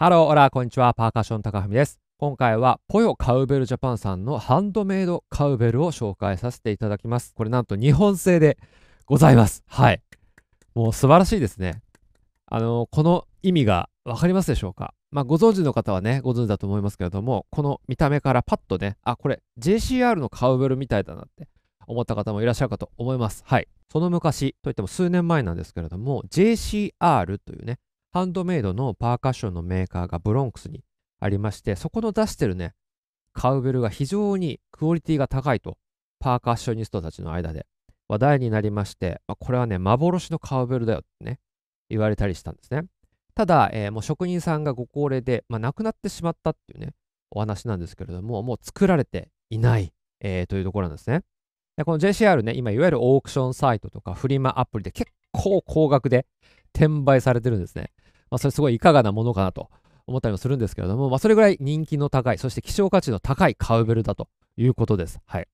ハロー、オラ、こんにちは。パーカッション高文です。今回は、ポヨカウベルジャパンさんのハンドメイドカウベルを紹介させていただきます。これなんと日本製でございます。はい。もう素晴らしいですね。あの、この意味がわかりますでしょうかまあ、ご存知の方はね、ご存知だと思いますけれども、この見た目からパッとね、あ、これ JCR のカウベルみたいだなって思った方もいらっしゃるかと思います。はい。その昔といっても数年前なんですけれども、JCR というね、ハンドメイドのパーカッションのメーカーがブロンクスにありまして、そこの出してるね、カウベルが非常にクオリティが高いと、パーカッショニストたちの間で話題になりまして、まあ、これはね、幻のカウベルだよってね、言われたりしたんですね。ただ、えー、もう職人さんがご高齢で、まあ、亡くなってしまったっていうね、お話なんですけれども、もう作られていない、えー、というところなんですね。でこの JCR ね、今、いわゆるオークションサイトとかフリマアプリで結構高額で転売されてるんですね。まあ、それすごいいかがなものかなと思ったりもするんですけれども、まあ、それぐらい人気の高い、そして希少価値の高いカウベルだということです。はい。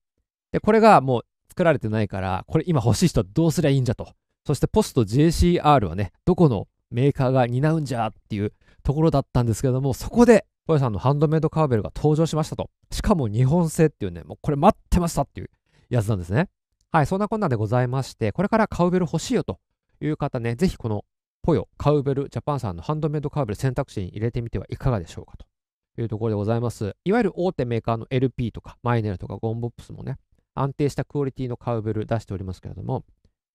で、これがもう作られてないから、これ今欲しい人はどうすりゃいいんじゃと。そしてポスト JCR はね、どこのメーカーが担うんじゃっていうところだったんですけども、そこで、ポ屋さんのハンドメイドカーベルが登場しましたと。しかも日本製っていうね、もうこれ待ってましたっていうやつなんですね。はい、そんなこんなでございまして、これからカウベル欲しいよという方ね、ぜひこのポヨ、カウベルジャパンさんのハンドメイドカウベル選択肢に入れてみてはいかがでしょうかというところでございます。いわゆる大手メーカーの LP とかマイネルとかゴンボップスもね、安定したクオリティのカウベル出しておりますけれども、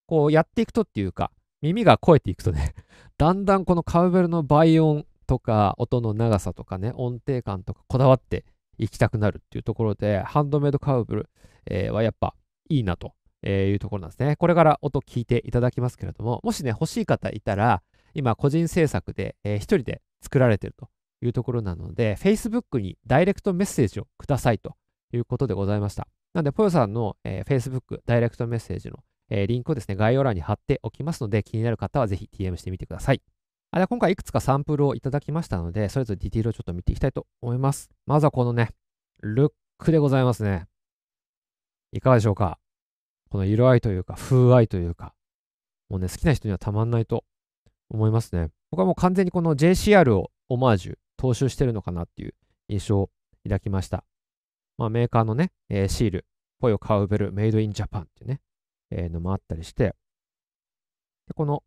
こうやっていくとっていうか、耳が肥えていくとね だんだんこのカウベルの倍音とか音の長さとかね、音程感とかこだわっていきたくなるっていうところで、ハンドメイドカウベル、えー、はやっぱいいなとえー、いうところなんですね。これから音聞いていただきますけれども、もしね、欲しい方いたら、今、個人制作で、えー、一人で作られているというところなので、Facebook にダイレクトメッセージをくださいということでございました。なので、ぽよさんの、えー、Facebook ダイレクトメッセージの、えー、リンクをですね、概要欄に貼っておきますので、気になる方はぜひ TM してみてください。あで今回いくつかサンプルをいただきましたので、それぞれディティールをちょっと見ていきたいと思います。まずはこのね、ルックでございますね。いかがでしょうかこの色合いというか、風合いというか、もうね、好きな人にはたまんないと思いますね。僕はもう完全にこの JCR をオマージュ、踏襲してるのかなっていう印象を抱きました。まあ、メーカーのね、えー、シール、ポヨカウベル、メイドインジャパンっていうね、えー、のもあったりして、でこの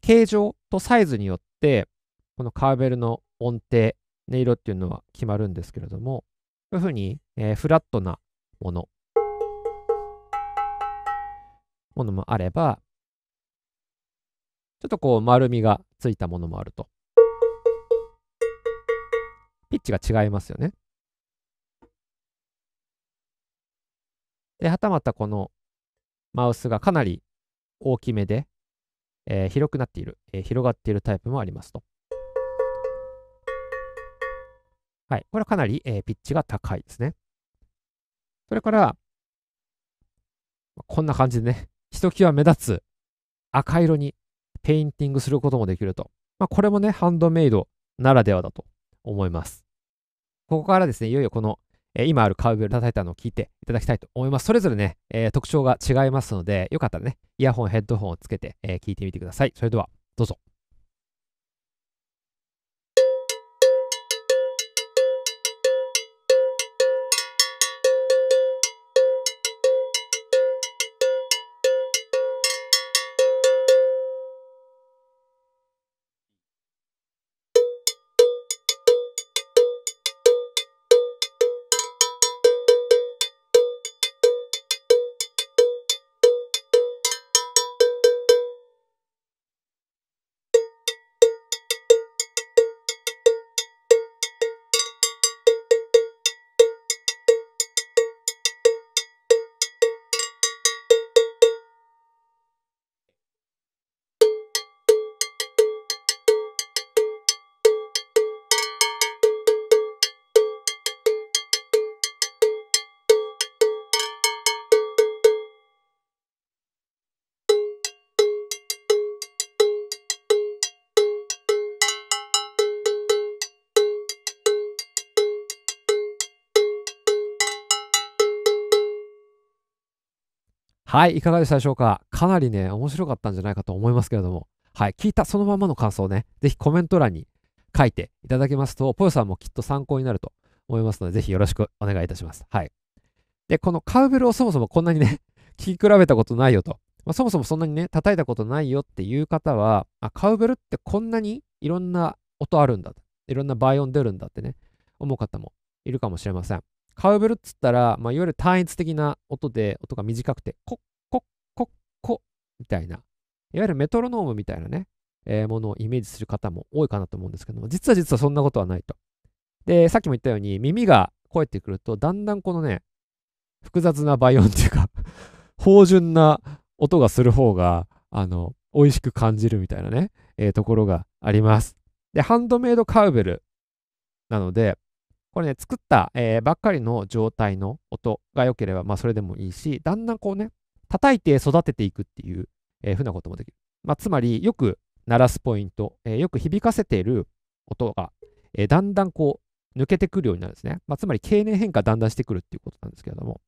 形状とサイズによって、このカーベルの音程、音色っていうのは決まるんですけれども、こういうふうに、えー、フラットなもの、ものもあれば、ちょっとこう丸みがついたものもあると。ピッチが違いますよね。で、はたまたこのマウスがかなり大きめで、えー、広くなっている、えー、広がっているタイプもありますと。はい。これはかなり、えー、ピッチが高いですね。それから、こんな感じでね、ひときわ目立つ赤色にペインティングすることもできると。まあ、これもね、ハンドメイドならではだと思います。ここからですね、いよいよこの、えー、今あるカウベル叩いたのを聞いていただきたいと思います。それぞれね、えー、特徴が違いますので、よかったらね、イヤホン、ヘッドホンをつけて、えー、聞いてみてください。それでは、どうぞ。はい、いかがでしたでしょうかかなりね、面白かったんじゃないかと思いますけれども、はい、聞いたそのままの感想をね、ぜひコメント欄に書いていただけますと、ぽよさんもきっと参考になると思いますので、ぜひよろしくお願いいたします。はい。で、このカウベルをそもそもこんなにね、聞き比べたことないよと、まあ、そもそもそんなにね、叩いたことないよっていう方は、あカウベルってこんなにいろんな音あるんだ、いろんな倍音出るんだってね、思う方もいるかもしれません。カウベルっつったら、まあ、いわゆる単一的な音で、音が短くて、コッコッコッコみたいな、いわゆるメトロノームみたいなね、えー、ものをイメージする方も多いかなと思うんですけども、実は実はそんなことはないと。で、さっきも言ったように、耳が肥えてくると、だんだんこのね、複雑な倍音っていうか 芳醇な音がする方が、あの、美味しく感じるみたいなね、えー、ところがあります。で、ハンドメイドカウベルなので、これね、作った、えー、ばっかりの状態の音が良ければ、まあそれでもいいし、だんだんこうね、叩いて育てていくっていう、えー、ふうなこともできる。まあ、つまり、よく鳴らすポイント、えー、よく響かせている音が、えー、だんだんこう、抜けてくるようになるんですね。まあ、つまり、経年変化だんだんしてくるっていうことなんですけれども。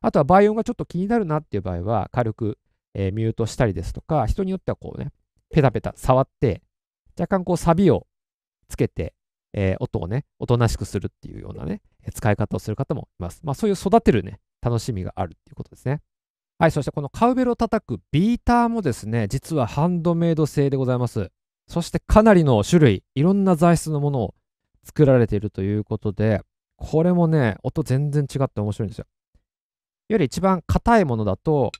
あとは、倍音がちょっと気になるなっていう場合は、軽く、えー、ミュートしたりですとか、人によってはこうね、ペタペタ触って、若干こう、サビをつけて、えー、音をね、おとなしくするっていうようなね、使い方をする方もいます。まあ、そういう育てるね、楽しみがあるっていうことですね。はい、そしてこのカウベルを叩くビーターもですね、実はハンドメイド製でございます。そしてかなりの種類、いろんな材質のものを作られているということで、これもね、音全然違って面白いんですよ。より一番硬いものだと、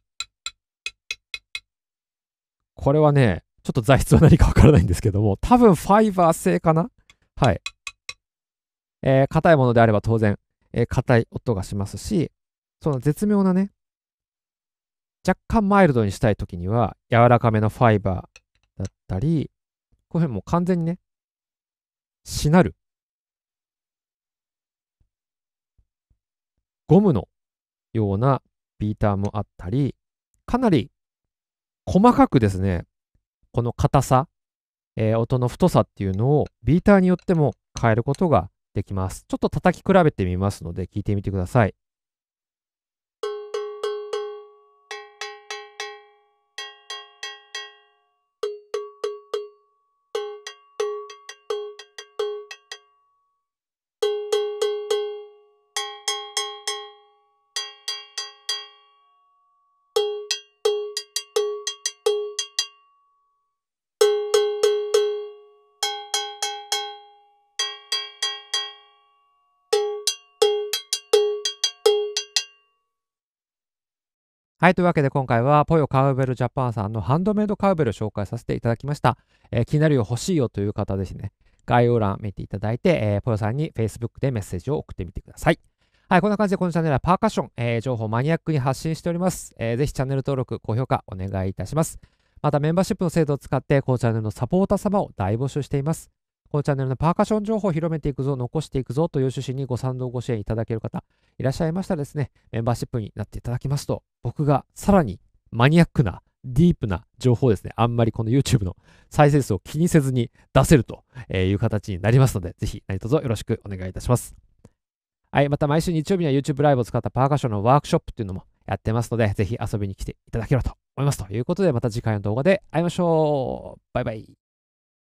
これはね、ちょっと材質は何かわからないんですけども、多分ファイバー製かなはい。えー、硬いものであれば当然、えー、硬い音がしますし、その絶妙なね、若干マイルドにしたい時には、柔らかめのファイバーだったり、この辺も完全にね、しなる。ゴムのようなビーターもあったり、かなり細かくですね、この硬さえー、音の太さっていうのをビーターによっても変えることができます。ちょっと叩き比べてみますので聞いてみてください。はい。というわけで今回は、ポヨカウベルジャパンさんのハンドメイドカウベルを紹介させていただきました。えー、気になるよ、欲しいよという方ですね。概要欄見ていただいて、えー、ポヨさんに Facebook でメッセージを送ってみてください。はい。こんな感じでこのチャンネルはパーカッション、えー、情報マニアックに発信しております。えー、ぜひチャンネル登録、高評価お願いいたします。またメンバーシップの制度を使って、このチャンネルのサポーター様を大募集しています。このチャンネルのパーカッション情報を広めていくぞ、残していくぞという趣旨にご賛同ご支援いただける方、いらっしゃいましたらですね、メンバーシップになっていただきますと、僕がさらにマニアックな、ディープな情報ですね、あんまりこの YouTube の再生数を気にせずに出せるという形になりますので、ぜひ何卒よろしくお願いいたします。はい、また毎週日曜日には YouTube ライブを使ったパーカッションのワークショップっていうのもやってますので、ぜひ遊びに来ていただければと思います。ということで、また次回の動画で会いましょう。バイバイ。